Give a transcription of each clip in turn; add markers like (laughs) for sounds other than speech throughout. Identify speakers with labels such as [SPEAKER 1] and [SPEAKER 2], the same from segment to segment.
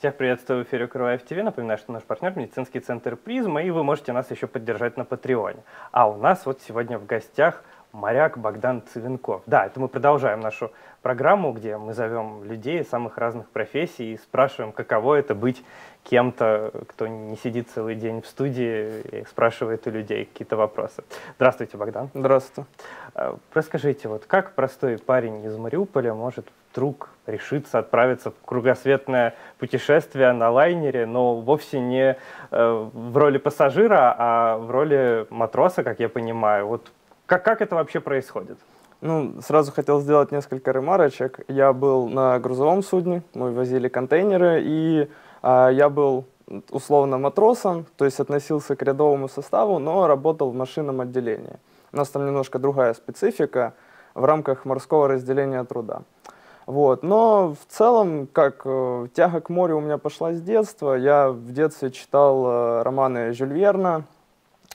[SPEAKER 1] Всех приветствую в эфире Крываев ТВ. Напоминаю, что наш партнер – медицинский центр «Призма», и вы можете нас еще поддержать на Патреоне. А у нас вот сегодня в гостях моряк Богдан Цивенков. Да, это мы продолжаем нашу программу, где мы зовем людей самых разных профессий и спрашиваем, каково это быть кем-то, кто не сидит целый день в студии и спрашивает у людей какие-то вопросы. Здравствуйте, Богдан. Здравствуйте. Э, расскажите, вот как простой парень из Мариуполя может вдруг решится отправиться в кругосветное путешествие на лайнере, но вовсе не э, в роли пассажира, а в роли матроса, как я понимаю. Вот как, как это вообще происходит?
[SPEAKER 2] Ну, сразу хотел сделать несколько ремарочек. Я был на грузовом судне, мы возили контейнеры, и э, я был условно матросом, то есть относился к рядовому составу, но работал в машинном отделении. У нас там немножко другая специфика в рамках морского разделения труда. Вот. Но в целом, как э, тяга к морю у меня пошла с детства. Я в детстве читал э, романы Жюль Верна.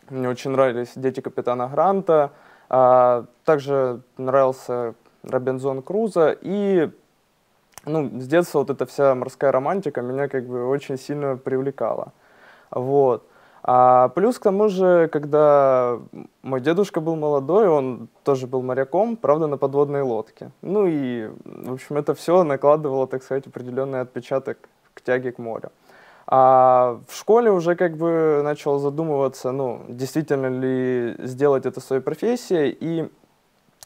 [SPEAKER 2] Мне очень нравились «Дети капитана Гранта». А, также нравился Робинзон Крузо. И ну, с детства вот эта вся морская романтика меня как бы очень сильно привлекала. Вот. А плюс к тому же, когда мой дедушка был молодой, он тоже был моряком, правда, на подводной лодке. Ну и, в общем, это все накладывало, так сказать, определенный отпечаток к тяге к морю. А в школе уже как бы начал задумываться, ну, действительно ли сделать это своей профессией, и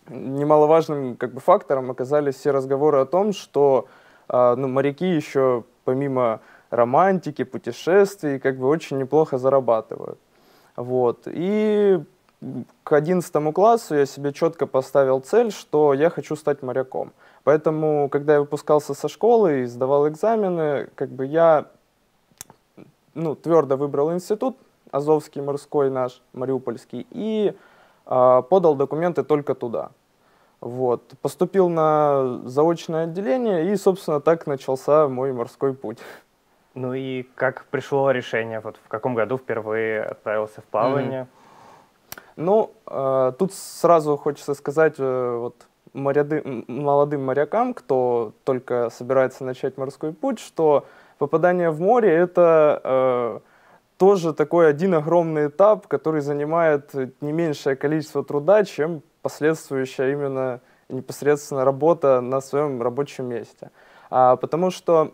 [SPEAKER 2] немаловажным как бы фактором оказались все разговоры о том, что а, ну, моряки еще помимо романтики, путешествий, как бы очень неплохо зарабатывают. Вот. И к 11 классу я себе четко поставил цель, что я хочу стать моряком. Поэтому, когда я выпускался со школы и сдавал экзамены, как бы я ну, твердо выбрал институт, Азовский морской наш, Мариупольский, и э, подал документы только туда. Вот. Поступил на заочное отделение, и, собственно, так
[SPEAKER 1] начался мой морской путь. Ну и как пришло решение, вот в каком году впервые отправился в плавание? Mm-hmm. Ну, э,
[SPEAKER 2] тут сразу хочется сказать, э, вот моряды, молодым морякам, кто только собирается начать морской путь, что попадание в море это э, тоже такой один огромный этап, который занимает не меньшее количество труда, чем последствующая именно непосредственно работа на своем рабочем месте. А, потому что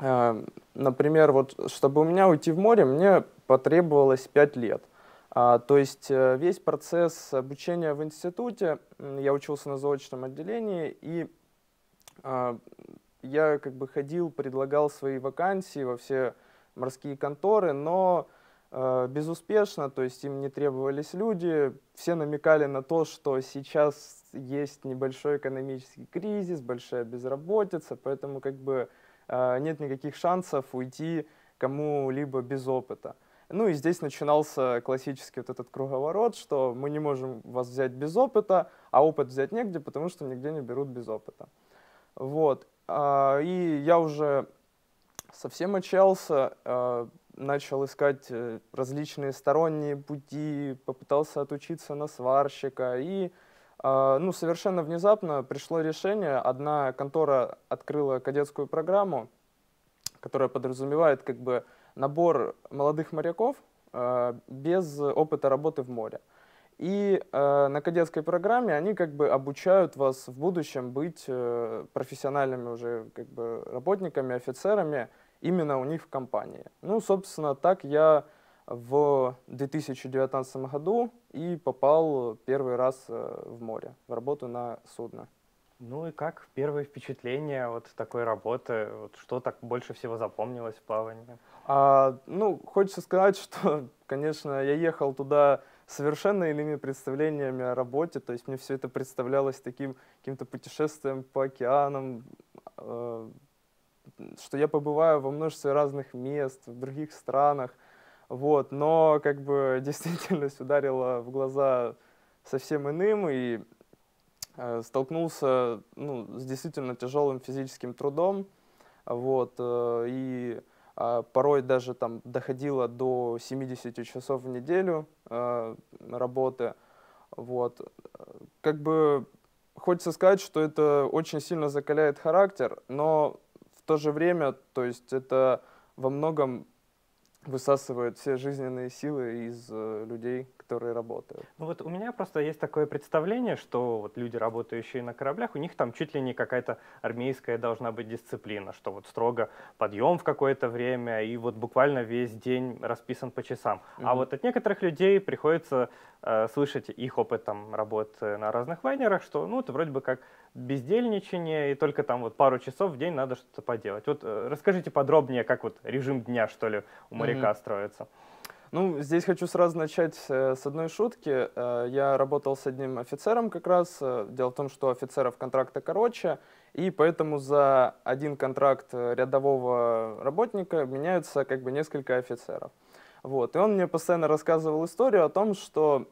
[SPEAKER 2] Эм, например, вот чтобы у меня уйти в море, мне потребовалось 5 лет. А, то есть э, весь процесс обучения в институте, я учился на заочном отделении, и а, я как бы ходил, предлагал свои вакансии во все морские конторы, но э, безуспешно, то есть им не требовались люди, все намекали на то, что сейчас есть небольшой экономический кризис, большая безработица, поэтому как бы Э, нет никаких шансов уйти кому-либо без опыта. Ну и здесь начинался классический вот этот круговорот, что мы не можем вас взять без опыта, а опыт взять негде, потому что нигде не берут без опыта. Вот. А, и я уже совсем отчаялся, э, начал искать э, различные сторонние пути, попытался отучиться на сварщика и а, ну, совершенно внезапно пришло решение. Одна контора открыла кадетскую программу, которая подразумевает как бы набор молодых моряков а, без опыта работы в море. И э, на кадетской программе они как бы обучают вас в будущем быть э, профессиональными уже как бы работниками, офицерами именно у них в компании. Ну, собственно, так я в 2019 году и попал первый раз э,
[SPEAKER 1] в море, в работу на судно. Ну и как первые впечатления от такой работы? Вот что так больше всего запомнилось в плавании?
[SPEAKER 2] А, ну, хочется сказать, (laughs) что, конечно, я ехал туда совершенно иными представлениями о работе, то есть мне все это представлялось таким каким-то путешествием по океанам, э, что я побываю во множестве разных мест, в других странах – вот, но как бы (laughs) действительность ударила в глаза совсем иным и э, столкнулся ну, с действительно тяжелым физическим трудом. Вот, э, и э, порой даже там доходило до 70 часов в неделю э, работы. Вот, как бы хочется сказать, что это очень сильно закаляет характер, но в то же время, то есть это во многом высасывают все жизненные силы из э, людей, которые работают.
[SPEAKER 1] Ну вот у меня просто есть такое представление, что вот люди, работающие на кораблях, у них там чуть ли не какая-то армейская должна быть дисциплина, что вот строго подъем в какое-то время и вот буквально весь день расписан по часам. mm А вот от некоторых людей приходится Э, слышать их опыт там, работы э, на разных вайнерах, что ну, это вроде бы как бездельничание, и только там вот пару часов в день надо что-то поделать. Вот э, расскажите подробнее, как вот режим дня, что ли, у моряка mm-hmm. строится. Ну, здесь хочу сразу начать э, с одной шутки. Э, я работал с одним офицером
[SPEAKER 2] как раз. Дело в том, что офицеров контракта короче, и поэтому за один контракт рядового работника меняются как бы несколько офицеров. Вот. И он мне постоянно рассказывал историю о том, что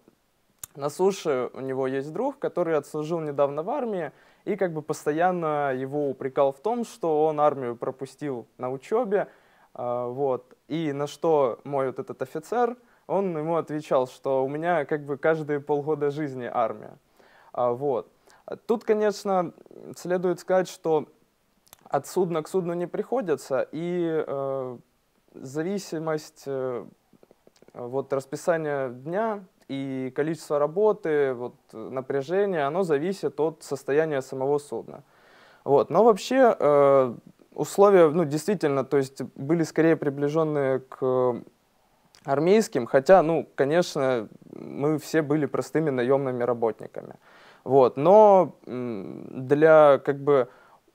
[SPEAKER 2] на суше у него есть друг, который отслужил недавно в армии, и как бы постоянно его упрекал в том, что он армию пропустил на учебе, а, вот. И на что мой вот этот офицер, он ему отвечал, что у меня как бы каждые полгода жизни армия. А, вот. Тут, конечно, следует сказать, что от судна к судну не приходится, и э, зависимость э, вот расписание дня и количество работы, вот, напряжение, оно зависит от состояния самого судна. Вот. Но вообще э, условия, ну, действительно, то есть были скорее приближенные к армейским, хотя, ну, конечно, мы все были простыми наемными работниками. Вот. Но для, как бы,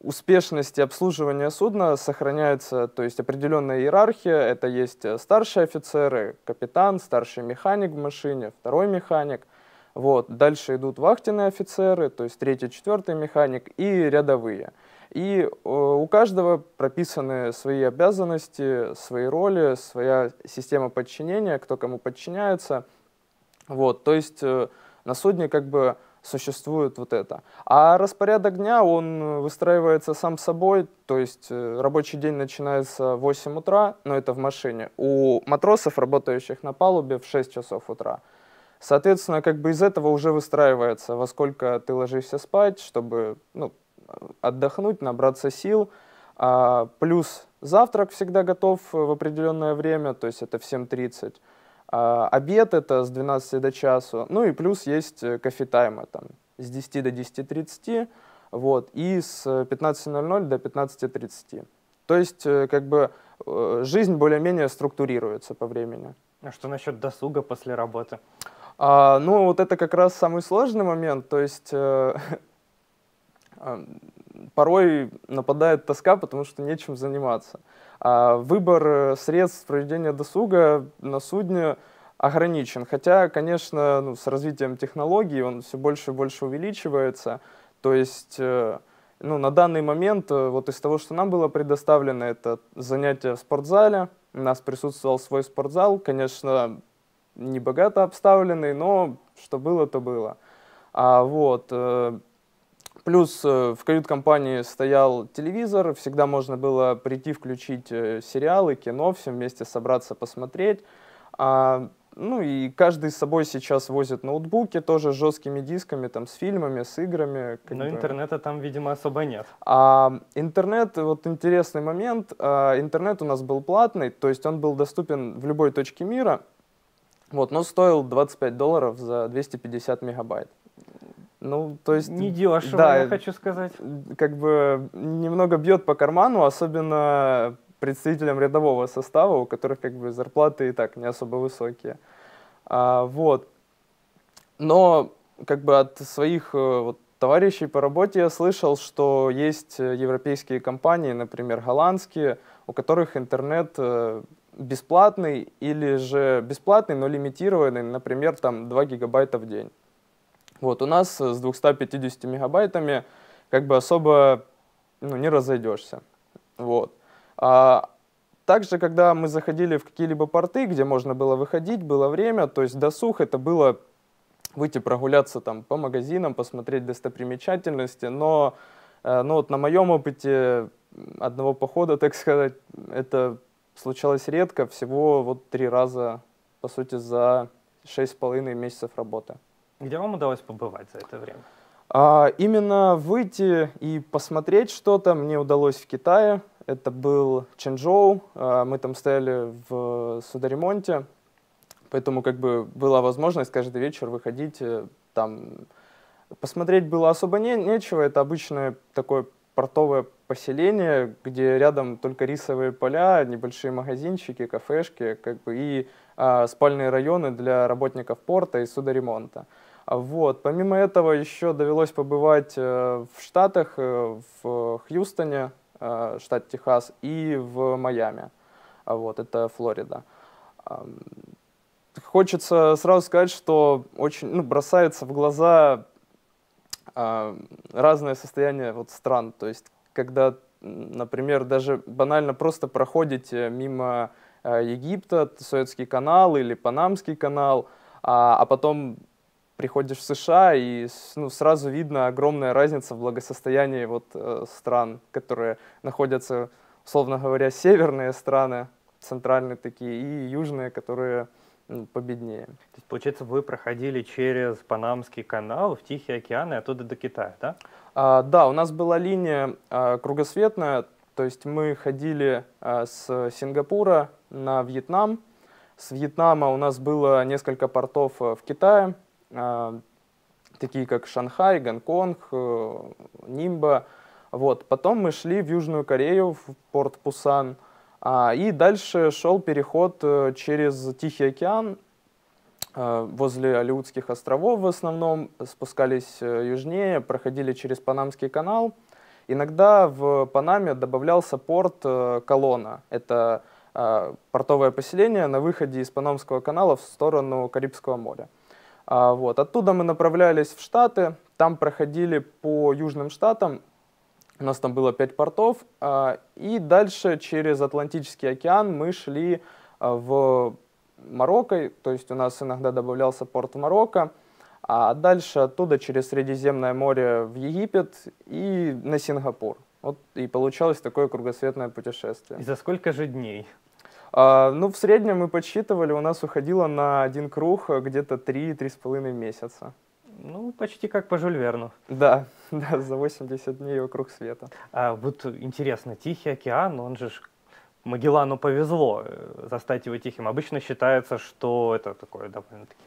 [SPEAKER 2] успешности обслуживания судна сохраняется, то есть определенная иерархия, это есть э, старшие офицеры, капитан, старший механик в машине, второй механик, вот, дальше идут вахтенные офицеры, то есть третий, четвертый механик и рядовые. И э, у каждого прописаны свои обязанности, свои роли, своя система подчинения, кто кому подчиняется. Вот, то есть э, на судне как бы существует вот это. А распорядок дня, он э, выстраивается сам собой, то есть э, рабочий день начинается в 8 утра, но это в машине, у матросов, работающих на палубе, в 6 часов утра. Соответственно, как бы из этого уже выстраивается, во сколько ты ложишься спать, чтобы ну, отдохнуть, набраться сил. А, плюс завтрак всегда готов э, в определенное время, то есть это в 7.30. А, обед это с 12 до часу, ну и плюс есть э, кофе-таймы там с 10 до 10.30, вот, и с 15.00 до 15.30. То есть, э, как бы, э, жизнь более-менее структурируется по времени.
[SPEAKER 1] А что насчет досуга после работы?
[SPEAKER 2] А, ну, вот это как раз самый сложный момент, то есть... (laughs) порой нападает тоска, потому что нечем заниматься а выбор э, средств проведения досуга на судне ограничен. Хотя, конечно, ну, с развитием технологий он все больше и больше увеличивается. То есть э, ну, на данный момент э, вот из того, что нам было предоставлено, это занятие в спортзале. У нас присутствовал свой спортзал, конечно, не богато обставленный, но что было, то было. А вот Плюс э, в кают-компании стоял телевизор, всегда можно было прийти, включить э, сериалы, кино, все вместе собраться, посмотреть. А, ну и каждый с собой сейчас возит ноутбуки, тоже с жесткими дисками, там, с фильмами, с играми. Но интернета
[SPEAKER 1] там, видимо, особо нет.
[SPEAKER 2] А, интернет, вот интересный момент, а, интернет у нас был платный, то есть он был доступен в любой точке мира, вот, но стоил 25 долларов за 250 мегабайт. Ну, то есть... Не дешево, да, я хочу сказать. Как бы немного бьет по карману, особенно представителям рядового состава, у которых как бы зарплаты и так не особо высокие. А, вот. Но как бы от своих э, вот, товарищей по работе я слышал, что есть европейские компании, например, голландские, у которых интернет э, бесплатный или же бесплатный, но лимитированный, например, там 2 гигабайта в день. Вот у нас э, с 250 мегабайтами как бы особо ну, не разойдешься. Вот. А также, когда мы заходили в какие-либо порты, где можно было выходить, было время, то есть досуг это было выйти прогуляться там по магазинам, посмотреть достопримечательности, но э, ну, вот на моем опыте одного похода, (laughs) так сказать, это случалось редко, всего вот три раза, по сути, за шесть с половиной месяцев работы.
[SPEAKER 1] Где вам удалось побывать за это время?
[SPEAKER 2] А, именно выйти и посмотреть что-то мне удалось в Китае. Это был Чэньчжоу. А, мы там стояли в судоремонте, поэтому как бы была возможность каждый вечер выходить э, там. Посмотреть было особо не, нечего. Это обычное такое портовое поселение, где рядом только рисовые поля, небольшие магазинчики, кафешки, как бы и а, спальные районы для работников порта и судоремонта. ремонта. Вот. Помимо этого еще довелось побывать э, в Штатах, э, в Хьюстоне, э, штат Техас, и в Майами. А вот, это Флорида. Хочется сразу сказать, что очень ну, бросается в глаза а, разное состояние вот стран. То есть, когда, например, даже банально просто проходите мимо Египта, Советский канал или Панамский канал, а, а потом приходишь в США, и ну, сразу видно огромная разница в благосостоянии вот, э, стран, которые находятся,
[SPEAKER 1] условно говоря, северные страны, центральные такие, и южные, которые ну, победнее. То есть, получается, вы проходили через Панамский канал в Тихий океан и оттуда до Китая, да? А, да, у нас была линия а, кругосветная, то есть
[SPEAKER 2] мы ходили а, с Сингапура на Вьетнам, с Вьетнама у нас было несколько портов э, в Китае, а, такие как Шанхай, Гонконг, э, Нимба. Вот. Потом мы шли в Южную Корею, в порт Пусан, а, и дальше шел переход э, через Тихий океан, э, возле Алиутских островов в основном, спускались южнее, проходили через Панамский канал. Иногда в Панаме добавлялся порт Колона. Это портовое поселение на выходе из Панамского канала в сторону Карибского моря. А, вот. Оттуда мы направлялись в Штаты, там проходили по южным штатам, у нас там было пять портов, а, и дальше через Атлантический океан мы шли а, в Марокко, то есть у нас иногда добавлялся порт в Марокко, а дальше оттуда через Средиземное море в Египет и на Сингапур. Вот и получалось такое кругосветное путешествие. И за сколько же дней? А, ну, в среднем мы подсчитывали, у нас
[SPEAKER 1] уходило на один круг э, где-то 3-3,5 месяца. Ну, почти как по Жюль Верну. Да, (laughs) да, за 80 дней вокруг света. А вот интересно, Тихий океан, он же Магеллану повезло э, застать его тихим. Обычно считается, что это такое довольно-таки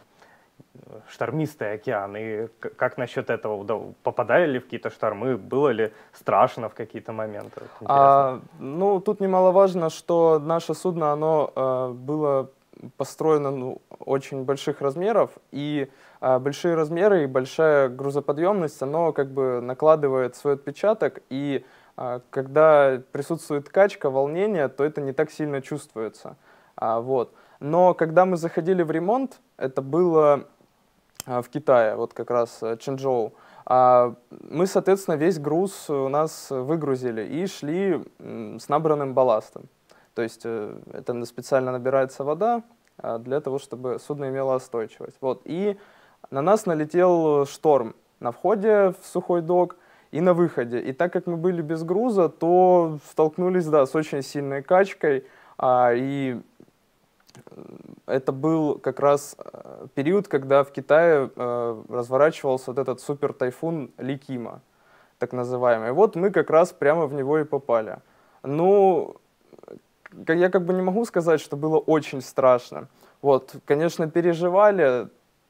[SPEAKER 1] штормистый океан. И как насчет этого? Попадали ли в какие-то штормы? Было ли страшно в какие-то моменты? а,
[SPEAKER 2] ну, тут немаловажно, что наше судно, оно а, было построено ну, очень больших размеров, и а, большие размеры и большая грузоподъемность, оно как бы накладывает свой отпечаток, и а, когда присутствует качка, волнение, то это не так сильно чувствуется. А, вот. Но когда мы заходили в ремонт, это было Э, в Китае, вот как раз э, Чэнчжоу. А мы, соответственно, весь груз э, у нас выгрузили и шли с набранным балластом. То есть это специально набирается вода а, для того, чтобы судно имело остойчивость. Вот. И на нас налетел шторм на входе в сухой док и на выходе. И так как мы были без груза, то столкнулись да, с очень сильной качкой. А, и это был как раз э, период, когда в Китае э, разворачивался вот этот супер тайфун Ликима, так называемый. вот мы как раз прямо в него и попали. Ну, я как бы не могу сказать, что было очень страшно. Вот, конечно, переживали,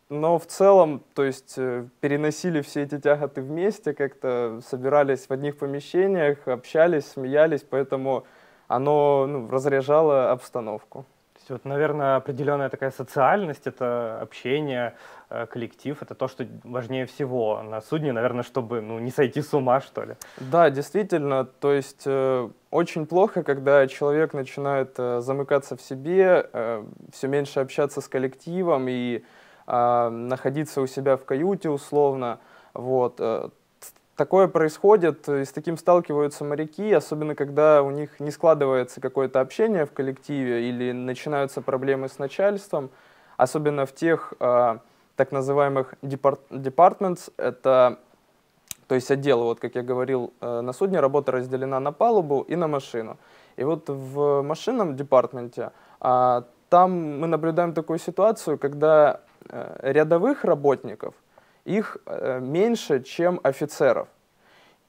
[SPEAKER 2] но в целом, то есть э, переносили все эти тяготы вместе, как-то собирались в одних помещениях, общались, смеялись, поэтому
[SPEAKER 1] оно ну, разряжало обстановку есть вот, наверное, определенная такая социальность, это общение, э, коллектив, это то, что важнее всего на судне, наверное, чтобы ну, не сойти с ума, что ли.
[SPEAKER 2] Да, действительно, то есть э, очень плохо, когда человек начинает э, замыкаться в себе, э, все меньше общаться с коллективом и э, находиться у себя в каюте условно, вот, э, Такое происходит, э, и с таким сталкиваются моряки, особенно когда у них не складывается какое-то общение в коллективе или начинаются проблемы с начальством, особенно в тех э, так называемых департ это, то есть отделы, вот как я говорил, э, на судне работа разделена на палубу и на машину. И вот в машинном департменте э, там мы наблюдаем такую ситуацию, когда э, рядовых работников их э, меньше, чем офицеров.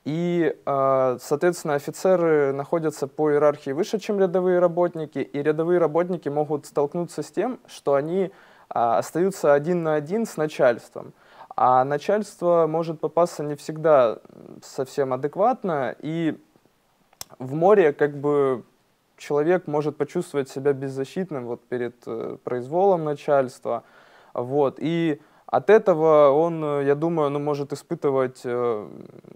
[SPEAKER 2] И, э, соответственно, офицеры находятся по иерархии выше, чем рядовые работники, и рядовые работники могут столкнуться с тем, что они а, остаются один на один с начальством. А начальство может попасться не всегда совсем адекватно, и в море как бы человек может почувствовать себя беззащитным вот перед э, произволом начальства. Вот. И от этого он, э, я думаю, ну, может испытывать э,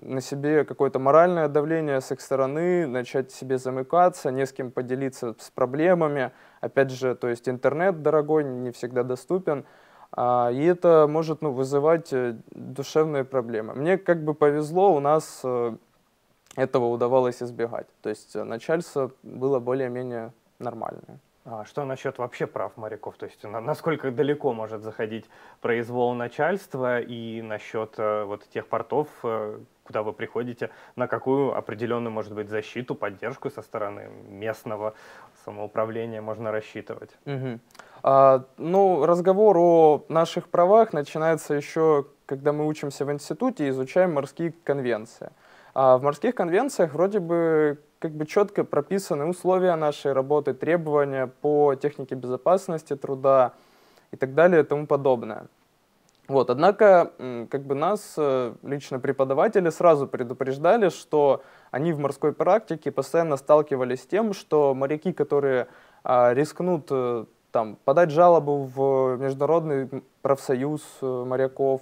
[SPEAKER 2] на себе какое-то моральное давление с их стороны, начать себе замыкаться, не с кем поделиться с проблемами. Опять же, то есть интернет дорогой, не всегда доступен. А, и это может ну, вызывать э, душевные проблемы. Мне как бы повезло, у нас этого удавалось избегать. То есть начальство было
[SPEAKER 1] более-менее
[SPEAKER 2] нормальное.
[SPEAKER 1] А что насчет вообще прав моряков? То есть насколько далеко может заходить произвол начальства и насчет э, вот тех портов, э, куда вы приходите, на какую определенную, может быть, защиту, поддержку со стороны местного самоуправления можно рассчитывать? Угу. А,
[SPEAKER 2] ну, разговор о наших правах начинается еще, когда мы учимся в институте и изучаем морские конвенции. А в морских конвенциях вроде бы как бы четко прописаны условия нашей работы, требования по технике безопасности труда и так далее и тому подобное. Вот, однако, как бы нас, э, лично преподаватели, сразу предупреждали, что они в морской практике постоянно сталкивались с тем, что моряки, которые а, рискнут э, там, подать жалобу в Международный профсоюз э, моряков,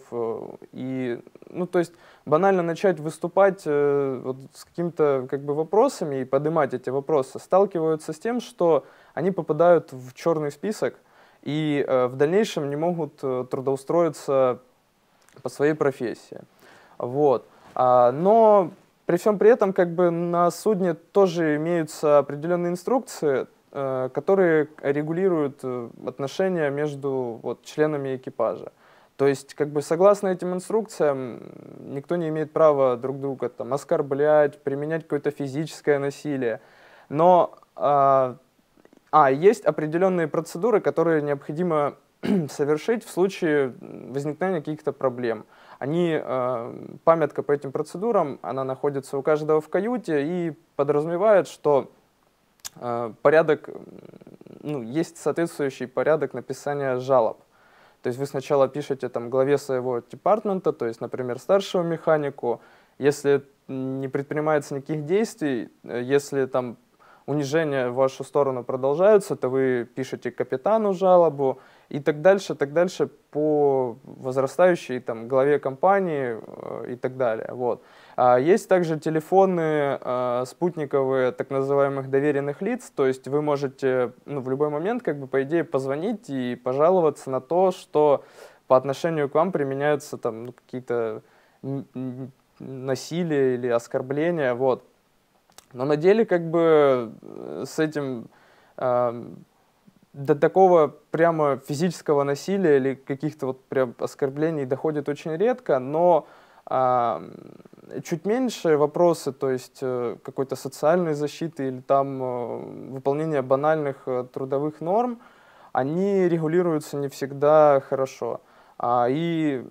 [SPEAKER 2] и, ну, то есть банально начать выступать э, вот, с какими-то как бы вопросами и поднимать эти вопросы, сталкиваются с тем, что они попадают в черный список и э, в дальнейшем не могут э, трудоустроиться по своей профессии. Вот. А, но при всем при этом как бы на судне тоже имеются определенные инструкции, э, которые регулируют э, отношения между вот, членами экипажа. То есть, как бы, согласно этим инструкциям, никто не имеет права друг друга там оскорблять, применять какое-то физическое насилие. Но, а, а, есть определенные процедуры, которые необходимо (clears throat) совершить в случае возникновения каких-то проблем. Они, а, памятка по этим процедурам, она находится у каждого в каюте и подразумевает, что а, порядок, ну, есть соответствующий порядок написания жалоб. То есть вы сначала пишете там главе своего департмента, то есть, например, старшему механику, если не предпринимается никаких действий, э, если там унижение в вашу сторону продолжаются, то вы пишете капитану жалобу и так дальше, так дальше по возрастающей там главе компании э, и так далее. Вот. А есть также телефоны а, спутниковые так называемых доверенных лиц, то есть вы можете ну, в любой момент, как бы по идее, позвонить и пожаловаться на то, что по отношению к вам применяются там ну, какие-то насилие или оскорбления, вот. Но на деле как бы с этим э, до такого прямо физического насилия или каких-то вот прям оскорблений доходит очень редко, но э, чуть меньше вопросы, то есть э, какой-то социальной защиты или там э, выполнение банальных э, трудовых норм, они регулируются не всегда хорошо. А, и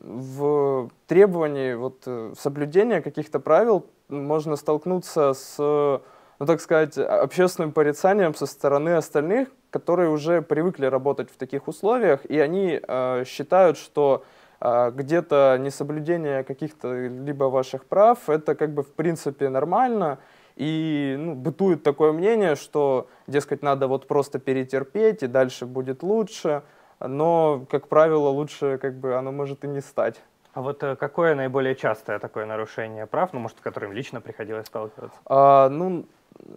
[SPEAKER 2] в требовании вот, соблюдения каких-то правил можно столкнуться с, ну, так сказать, общественным порицанием со стороны остальных, которые уже привыкли работать в таких условиях, и они э, считают, что а, где-то несоблюдение каких-то либо ваших прав, это как бы в принципе нормально. И ну, бытует такое мнение, что, дескать, надо вот просто перетерпеть, и дальше будет лучше. Но, как правило, лучше как бы оно может и не стать.
[SPEAKER 1] А вот э, какое наиболее частое такое нарушение прав, ну, может, с которым лично приходилось сталкиваться?
[SPEAKER 2] А, ну,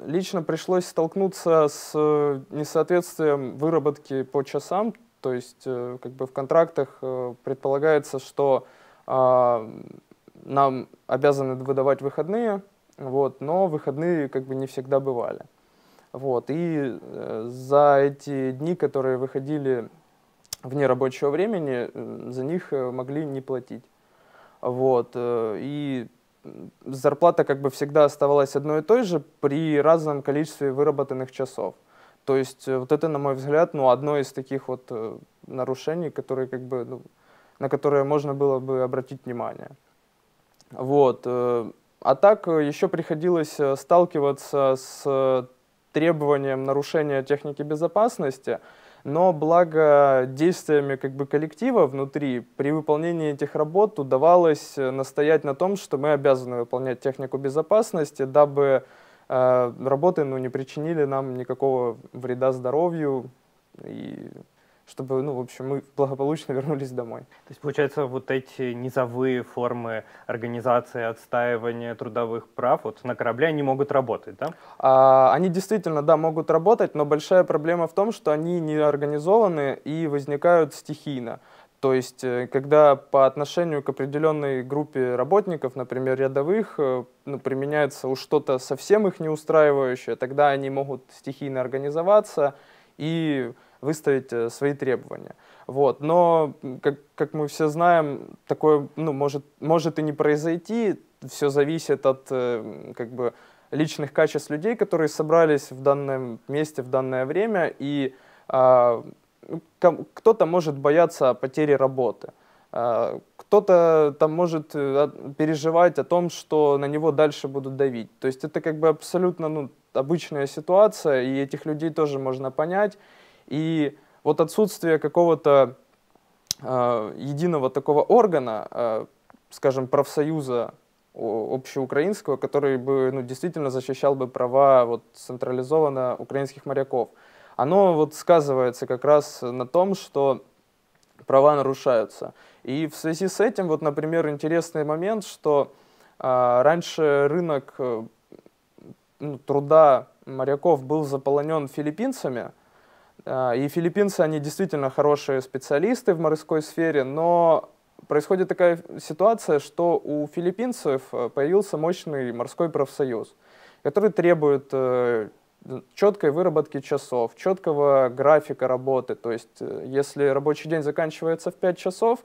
[SPEAKER 2] лично пришлось столкнуться с э, несоответствием выработки по часам, то есть э, как бы в контрактах э, предполагается, что а, нам обязаны выдавать выходные, вот, но выходные как бы не всегда бывали. Вот, и э, за эти дни, которые выходили вне рабочего времени, за них могли не платить. Вот, и зарплата как бы всегда оставалась одной и той же при разном количестве выработанных часов. То есть э, вот это, на мой взгляд, ну, одно из таких вот э, нарушений, которые как бы, ну, на которые можно было бы обратить внимание. Вот. Э, а так еще приходилось сталкиваться с требованием нарушения техники безопасности, но благо действиями как бы коллектива внутри при выполнении этих работ удавалось настоять на том, что мы обязаны выполнять технику безопасности, дабы Э, работы ну, не причинили нам никакого вреда здоровью, и чтобы, ну, в общем, мы благополучно (laughs) вернулись домой. То
[SPEAKER 1] есть, получается, вот эти низовые формы организации отстаивания трудовых прав вот на корабле, они могут работать, да? А, они действительно, да, могут работать, но большая проблема в том, что они не организованы
[SPEAKER 2] и возникают стихийно. То есть, э, когда по отношению к определенной группе работников, например, рядовых, э, ну, применяется уж что-то совсем их не устраивающее, тогда они могут стихийно организоваться и выставить э, свои требования. Вот. Но, как, как мы все знаем, такое ну, может, может и не произойти, все зависит от как бы, личных качеств людей, которые собрались в данном месте, в данное время, и а, кто-то может бояться потери работы, а, кто-то там может э, переживать о том, что на него дальше будут давить. То есть это как бы абсолютно ну, обычная ситуация, и этих людей тоже можно понять. И вот отсутствие какого-то э, единого такого органа, э, скажем, профсоюза общеукраинского, который бы ну, действительно защищал бы права вот, централизованно украинских моряков – оно вот сказывается как раз на том, что права нарушаются. И в связи с этим, вот, например, интересный момент, что э, раньше рынок э, ну, труда моряков был заполнен филиппинцами, э, и филиппинцы, они действительно хорошие специалисты в морской сфере, но происходит такая ситуация, что у филиппинцев э, появился мощный морской профсоюз, который требует э, четкой выработки часов, четкого графика работы. То есть, э, если рабочий день заканчивается в 5 часов,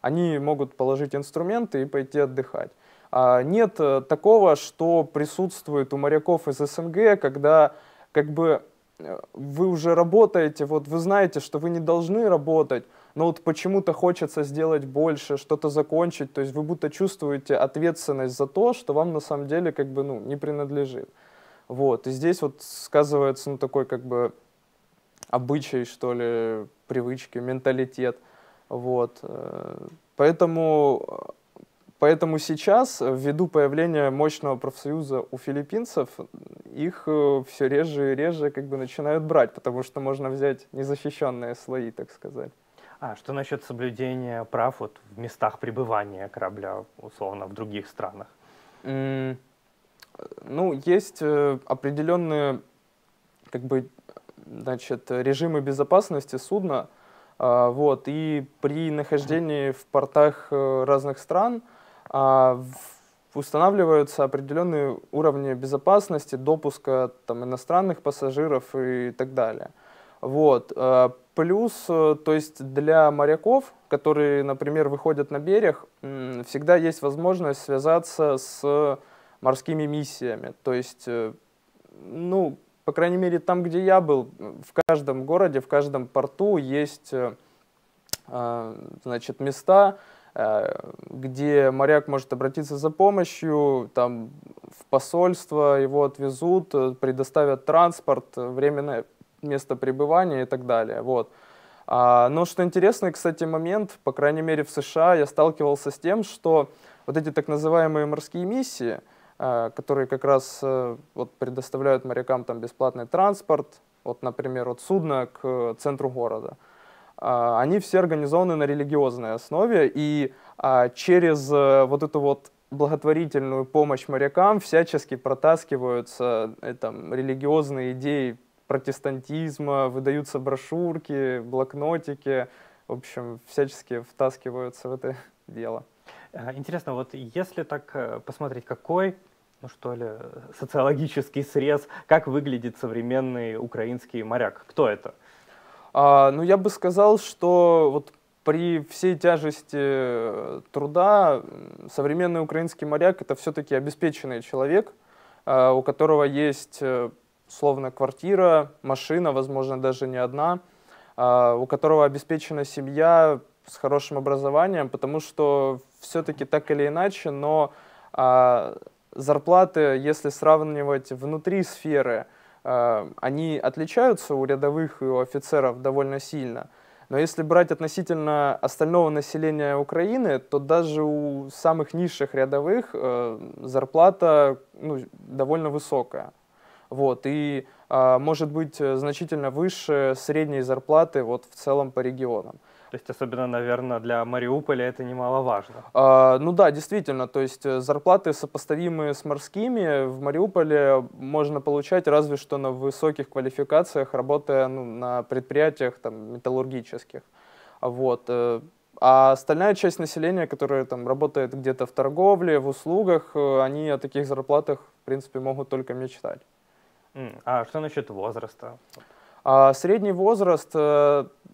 [SPEAKER 2] они могут положить инструменты и пойти отдыхать. А нет э, такого, что присутствует у моряков из СНГ, когда как бы э, вы уже работаете, вот вы знаете, что вы не должны работать, но вот почему-то хочется сделать больше, что-то закончить, то есть вы будто чувствуете ответственность за то, что вам на самом деле как бы ну, не принадлежит. Вот, и здесь вот сказывается, ну, такой как бы обычай, что ли, привычки, менталитет, вот. Э, поэтому, поэтому сейчас, ввиду появления мощного профсоюза у филиппинцев, их э, все реже и реже как бы начинают брать, потому что можно взять незащищенные слои, так сказать.
[SPEAKER 1] А что насчет соблюдения прав вот в местах пребывания корабля, условно, в других странах? Ну, есть э,
[SPEAKER 2] определенные как бы, значит, режимы безопасности судна, а, вот, и при нахождении в портах э, разных стран а, устанавливаются определенные уровни безопасности, допуска там, иностранных пассажиров и так далее. Вот. Э, плюс, то есть для моряков, которые, например, выходят на берег, всегда есть возможность связаться с морскими миссиями. То есть, э, ну, по крайней мере, там, где я был, в каждом городе, в каждом порту есть, э, э, значит, места, где моряк может обратиться за помощью, там в посольство его отвезут, предоставят транспорт, временное место пребывания и так далее. Вот. А, но что интересный, кстати, момент, по крайней мере в США я сталкивался с тем, что вот эти так называемые морские миссии – Э, которые как раз э, вот, предоставляют морякам там, бесплатный транспорт, вот, например, от судна к центру города. Э, они все организованы на религиозной основе, и через вот эту вот благотворительную помощь морякам всячески протаскиваются там, религиозные идеи протестантизма, выдаются брошюрки, блокнотики, в общем, всячески втаскиваются в это (laughs) дело.
[SPEAKER 1] Интересно, вот если так посмотреть, какой ну что ли, социологический срез, как выглядит современный украинский моряк? Кто это? А, ну, я бы сказал,
[SPEAKER 2] что вот при всей тяжести э, труда современный украинский моряк это все-таки обеспеченный человек, а, у которого есть э, словно квартира, машина, возможно, даже не одна, а, у которого обеспечена семья с хорошим образованием, потому что все-таки так или иначе, но а, зарплаты, если сравнивать внутри сферы, э, они отличаются у рядовых и у офицеров довольно сильно. Но если брать относительно остального населения Украины, то даже у самых низших рядовых э, зарплата ну, довольно высокая. Вот, и э, может быть значительно выше средней зарплаты вот, в целом по регионам. То есть, особенно, наверное, для Мариуполя это немаловажно. А, ну да, действительно, то есть э, зарплаты, сопоставимые с морскими, в Мариуполе можно получать разве что на высоких квалификациях, работая ну, на предприятиях там, металлургических. Вот. Э, а остальная часть населения, которая там работает где-то в торговле, в услугах, э, они о таких зарплатах, в принципе, могут только мечтать.
[SPEAKER 1] А что насчет возраста?
[SPEAKER 2] А, средний возраст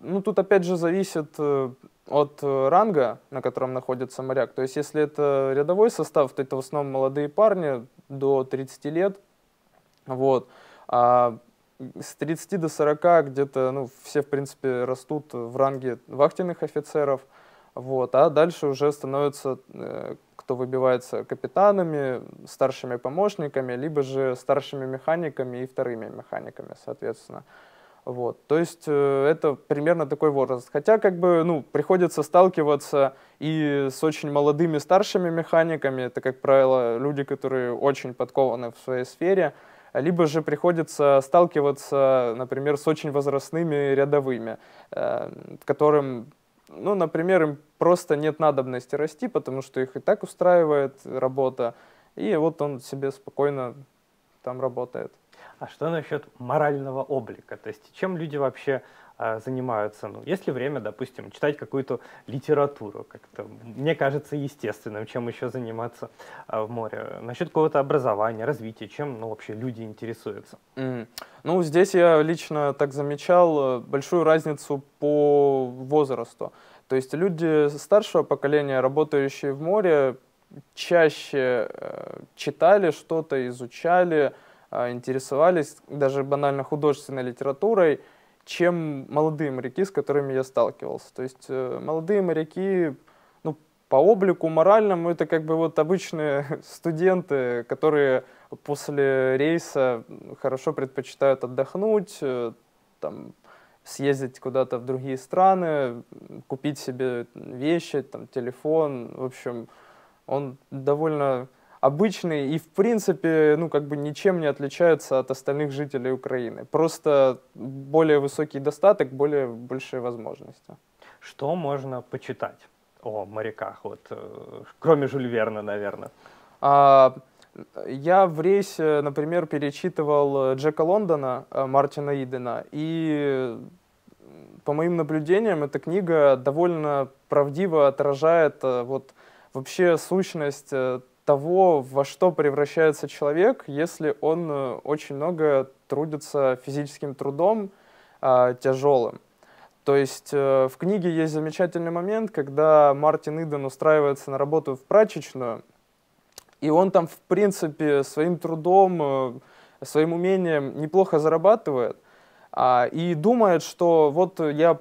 [SPEAKER 2] ну, тут опять же зависит э, от э, ранга, на котором находится моряк. То есть, если это рядовой состав, то это в основном молодые парни до 30 лет. Вот. А с 30 до 40 где-то, ну, все, в принципе, растут в ранге вахтенных офицеров. Вот. А дальше уже становятся, э, кто выбивается капитанами, старшими помощниками, либо же старшими механиками и вторыми механиками, соответственно. Вот, то есть э, это примерно такой возраст. Хотя как бы, ну, приходится сталкиваться и с очень молодыми старшими механиками, это, как правило, люди, которые очень подкованы в своей сфере, либо же приходится сталкиваться, например, с очень возрастными рядовыми, эм, которым, ну, например, им просто нет надобности расти, потому что их и так
[SPEAKER 1] устраивает работа, и вот он себе спокойно там работает. А что насчет морального облика? То есть чем люди вообще э, занимаются? Ну, есть ли время, допустим, читать какую-то литературу? Как-то, мне кажется, естественным, чем еще заниматься э, в море. Насчет какого-то образования, развития, чем ну, вообще люди интересуются?
[SPEAKER 2] Mm. Ну, здесь я лично так замечал э, большую разницу по возрасту. То есть люди старшего поколения, работающие в море, чаще э, читали что-то, изучали, а, интересовались даже банально художественной литературой, чем молодые моряки, с которыми я сталкивался. То есть э, молодые моряки, ну, по облику моральному, это как бы вот обычные (laughs) студенты, которые после рейса хорошо предпочитают отдохнуть, э, там, съездить куда-то в другие страны, купить себе вещи, там, телефон. В общем, он довольно обычный и, в принципе, ну, как бы ничем не отличается от остальных жителей Украины. Просто более высокий достаток, более большие возможности.
[SPEAKER 1] Что можно почитать о моряках, вот, э, кроме Жюль Верна, наверное? А, я в рейсе, например, перечитывал
[SPEAKER 2] э, Джека Лондона, э, Мартина Идена, и по моим наблюдениям, эта книга довольно правдиво отражает вот вообще сущность того, во что превращается человек, если он э, очень много трудится физическим трудом э, а, тяжелым. То есть э, в книге есть замечательный момент, когда Мартин Иден устраивается на работу в прачечную, и он там, в принципе, своим трудом, э, своим умением неплохо зарабатывает, э, и думает, что вот я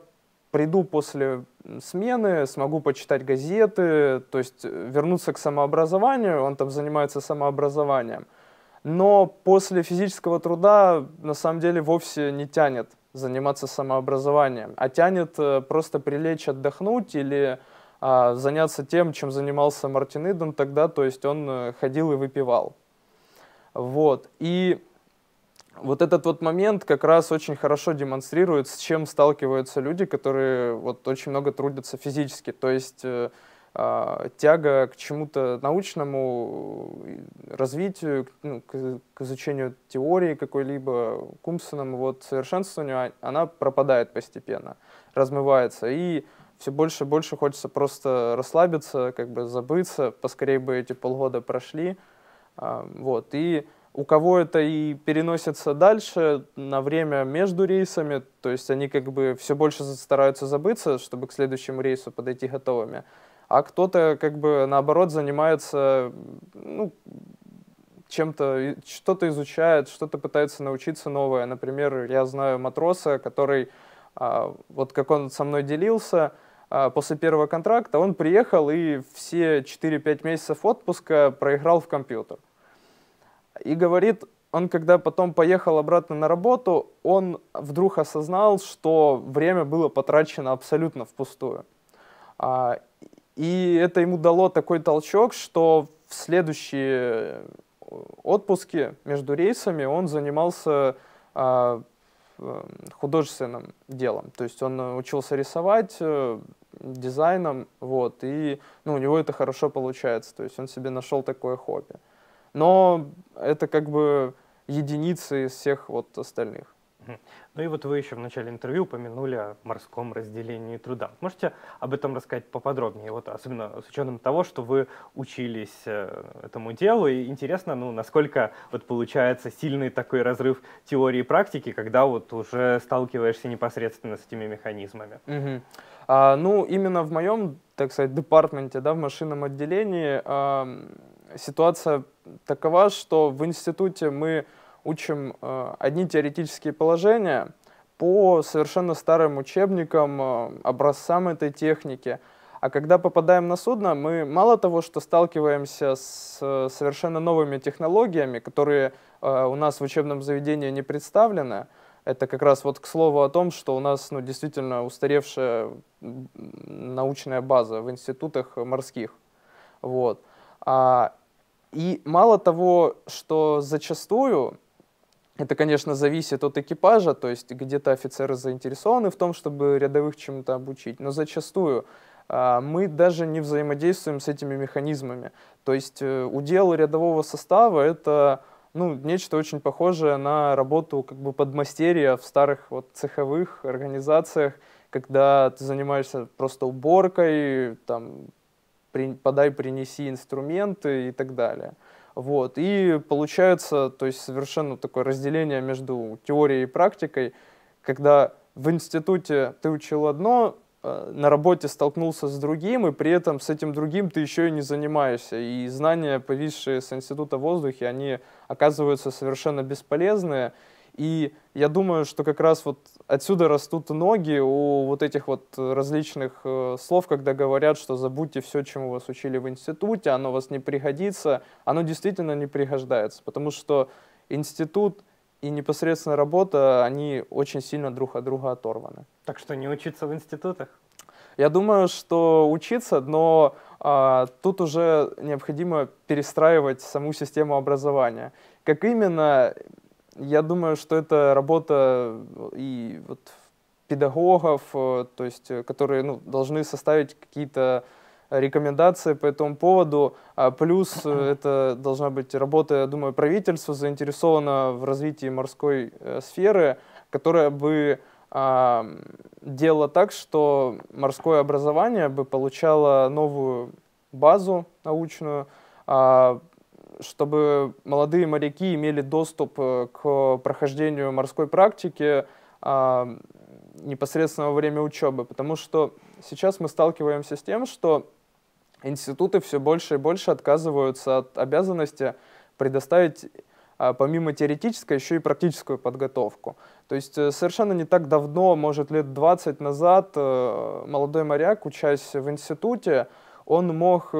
[SPEAKER 2] приду после смены, смогу почитать газеты, то есть э, вернуться к самообразованию, он там занимается самообразованием. Но после физического труда на самом деле вовсе не тянет заниматься самообразованием, а тянет э, просто прилечь отдохнуть или а, заняться тем, чем занимался Мартин Иден тогда, то есть он э, ходил и выпивал. Вот. И вот этот вот момент как раз очень хорошо демонстрирует, с чем сталкиваются люди, которые вот очень много трудятся физически. То есть э, а, тяга к чему-то научному, развитию, к, ну, к, к изучению теории какой-либо, к умственному вот, совершенствованию, а, она пропадает постепенно, размывается. И все больше и больше хочется просто расслабиться, как бы забыться, поскорее бы эти полгода прошли. Э, вот, и... У кого это и переносится дальше на время между рейсами, то есть они как бы все больше стараются забыться, чтобы к следующему рейсу подойти готовыми. А кто-то как бы наоборот занимается ну, чем-то, что-то изучает, что-то пытается научиться новое. Например, я знаю матроса, который, а, вот как он со мной делился, а, после первого контракта он приехал и все 4-5 месяцев отпуска проиграл в компьютер. И говорит, он когда потом поехал обратно на работу, он вдруг осознал, что время было потрачено абсолютно впустую. А, и это ему дало такой толчок, что в следующие э, отпуске между рейсами он занимался а, э, художественным делом. То есть он учился рисовать, э, дизайном, вот, и ну, у него это хорошо получается. То есть он себе нашел такое хобби но это как бы единицы из всех
[SPEAKER 1] вот остальных. Ну и вот вы еще в начале интервью упомянули о морском разделении труда. Можете об этом рассказать поподробнее, вот особенно с учетом того, что вы учились э, этому делу, и интересно, ну, насколько вот получается сильный такой разрыв теории и практики, когда вот уже сталкиваешься непосредственно с этими механизмами. Угу. А, ну, именно в моем, так сказать, департменте, да, в машинном отделении а,
[SPEAKER 2] ситуация такова, что в институте мы учим э, одни теоретические положения по совершенно старым учебникам, э, образцам этой техники. А когда попадаем на судно, мы мало того, что сталкиваемся с э, совершенно новыми технологиями, которые э, у нас в учебном заведении не представлены, это как раз вот к слову о том, что у нас ну, действительно устаревшая научная база в институтах морских. Вот. А и мало того, что зачастую это, конечно, зависит от экипажа, то есть где-то офицеры заинтересованы в том, чтобы рядовых чем то обучить, но зачастую а, мы даже не взаимодействуем с этими механизмами. То есть э, удел рядового состава — это ну, нечто очень похожее на работу как бы подмастерья в старых вот, цеховых организациях, когда ты занимаешься просто уборкой, там, при, подай, принеси инструменты и так далее. Вот. И получается то есть совершенно такое разделение между теорией и практикой, когда в институте ты учил одно, э, на работе столкнулся с другим, и при этом с этим другим ты еще и не занимаешься. И знания, повисшие с института в воздухе, они оказываются совершенно бесполезные. И я думаю, что как раз вот отсюда растут ноги у вот этих вот э, различных э, слов, когда говорят, что забудьте все, чему вас учили в институте, оно вас не пригодится, оно действительно не пригождается, потому что институт и непосредственно работа, они очень сильно друг от друга оторваны.
[SPEAKER 1] Так что не учиться в институтах?
[SPEAKER 2] Я думаю, что учиться, но а, тут уже необходимо перестраивать саму систему образования. Как именно, я думаю, что это работа э, и вот педагогов, э, то есть, э, которые ну, должны составить какие-то рекомендации по этому поводу. А плюс это должна быть работа, я думаю, правительства заинтересовано в развитии морской сферы, которая бы а, делала так, что морское образование бы получало новую базу научную, а, чтобы молодые моряки имели доступ э, к прохождению морской практики а, непосредственно во время учебы, потому что сейчас мы сталкиваемся с тем, что институты все больше и больше отказываются от обязанности предоставить а, помимо теоретической, еще и практическую подготовку. То есть э, совершенно не так давно, может лет 20 назад, э, молодой моряк, учась в институте, он мог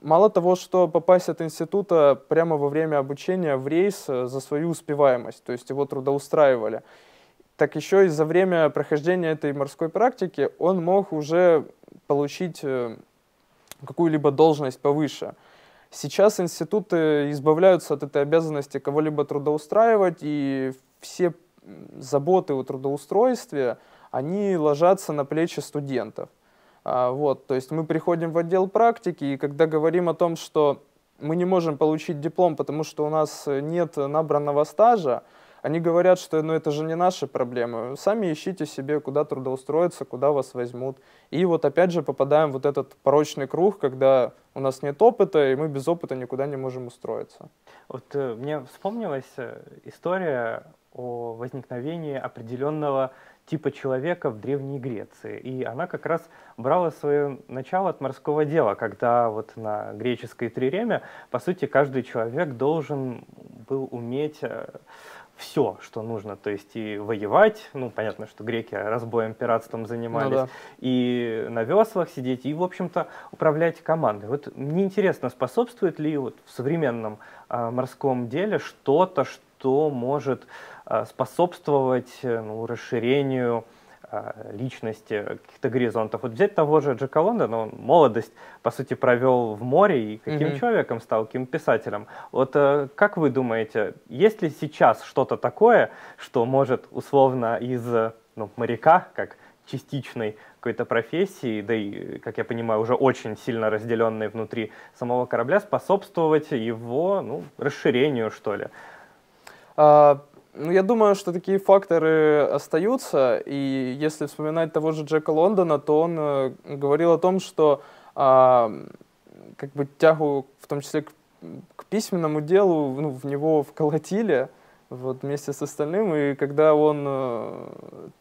[SPEAKER 2] Мало того, что попасть от института прямо во время обучения в рейс э, за свою успеваемость, то есть его трудоустраивали, так еще и за время прохождения этой морской практики он мог уже получить э, какую-либо должность повыше. Сейчас институты избавляются от этой обязанности кого-либо трудоустраивать, и все заботы о трудоустройстве, они ложатся на плечи студентов. А, вот, то есть мы приходим в отдел практики, и когда говорим о том, что мы не можем получить диплом, потому что у нас э, нет набранного стажа, они говорят, что ну, это же не наши проблемы, сами ищите себе, куда трудоустроиться, куда вас возьмут. И вот опять же попадаем в вот этот порочный круг, когда у нас нет опыта,
[SPEAKER 1] и мы без опыта никуда не можем устроиться. Вот э, мне вспомнилась э, история о возникновении определенного типа человека в Древней Греции. И она как раз брала свое начало от морского дела, когда вот на греческой триреме, по сути, каждый человек должен был уметь э, все, что нужно, то есть и воевать, ну, понятно, что греки разбоем, пиратством занимались, ну, да. и на веслах сидеть, и, в общем-то, управлять командой. Вот мне интересно, способствует ли вот в современном э, морском деле что-то, что что может э, способствовать э, ну, расширению э, личности, каких-то горизонтов. Вот взять того же Джека Лондона, он молодость, по сути, провел в море, и каким mm-hmm. человеком стал, каким писателем. Вот как вы думаете, есть ли сейчас что-то такое, что может условно из ну, моряка, как частичной какой-то профессии, да и, как я понимаю, уже очень сильно разделенной внутри самого корабля, способствовать его ну, расширению, что ли? А,
[SPEAKER 2] ну, я думаю, что такие факторы остаются, и если вспоминать того же Джека Лондона, то он э, говорил о том, что э, как бы тягу, в том числе к, к письменному делу, ну, в него вколотили вот, вместе с остальным, и когда он э,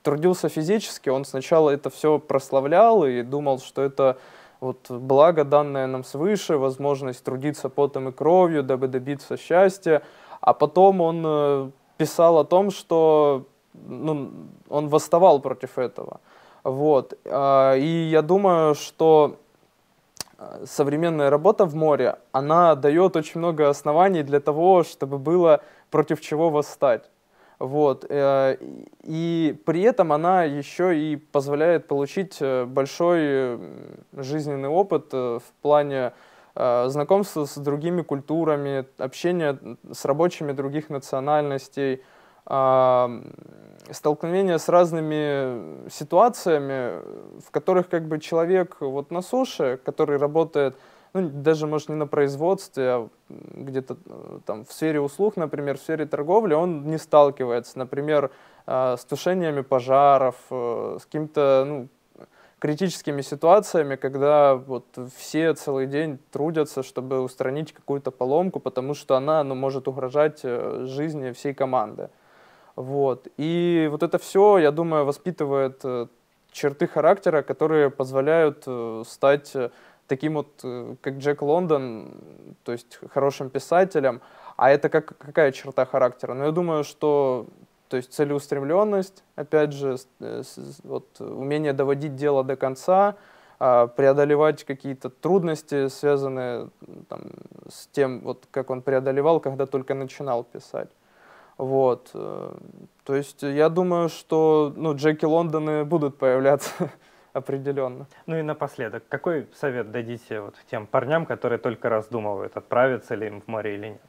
[SPEAKER 2] трудился физически, он сначала это все прославлял и думал, что это вот благо, данное нам свыше, возможность трудиться потом и кровью, дабы добиться счастья, а потом он э, писал о том, что ну, он восставал против этого. Вот. А, и я думаю, что э, современная работа в море, она дает очень много оснований для того, чтобы было против чего восстать. Вот. Э, и при этом она еще и позволяет получить большой жизненный опыт в плане Э, знакомство с другими культурами, общение с рабочими других национальностей, столкновение с разными ситуациями, в которых как бы человек вот на суше, который работает, ну, даже, может, не на производстве, а где-то э, там в сфере услуг, например, в сфере торговли, он не сталкивается, например, э, с тушениями пожаров, с каким-то, ну, критическими ситуациями, когда вот все целый день трудятся, чтобы устранить какую-то поломку, потому что она ну, может угрожать э, жизни всей команды. Вот. И вот это все, я думаю, воспитывает э, черты характера, которые позволяют э, стать таким вот, как Джек Лондон, то есть хорошим писателем. А это как, какая черта характера? Ну, я думаю, что то есть целеустремленность, опять же, э, вот, умение доводить дело до конца, а, преодолевать какие-то трудности, связанные там, с тем, вот, как он преодолевал, когда только начинал писать. Вот.
[SPEAKER 1] Э, то есть я думаю, что ну, Джеки Лондоны будут появляться (laughs) определенно. Ну и напоследок, какой совет дадите вот тем парням, которые только раздумывают, отправиться ли им в море или нет?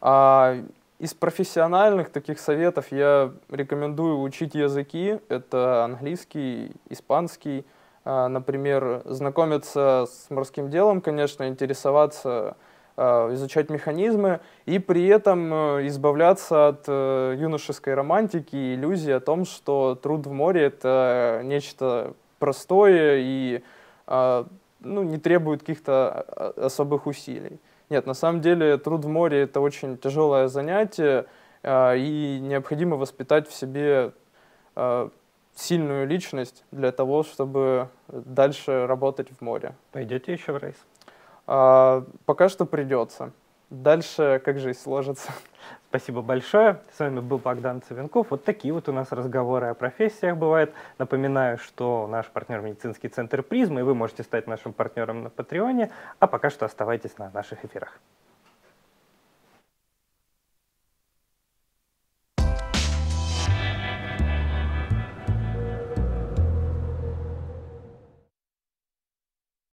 [SPEAKER 1] А, из профессиональных таких
[SPEAKER 2] советов я рекомендую учить языки. Это английский, испанский. А, например, знакомиться с морским делом, конечно, интересоваться, а, изучать механизмы и при этом э, избавляться от э, юношеской романтики и иллюзии о том, что труд в море — это нечто простое и а, ну, не требует каких-то особых усилий. Нет, на самом деле труд в море – это очень тяжелое занятие, а, и необходимо воспитать в себе а, сильную личность для того, чтобы дальше работать в море. Пойдете еще в рейс? А, пока
[SPEAKER 1] что придется дальше как жизнь сложится. Спасибо большое. С вами был Богдан Цивенков. Вот такие вот у нас разговоры о профессиях бывают. Напоминаю, что наш партнер медицинский центр «Призма», и вы можете стать нашим партнером на Патреоне. А пока что оставайтесь на наших эфирах.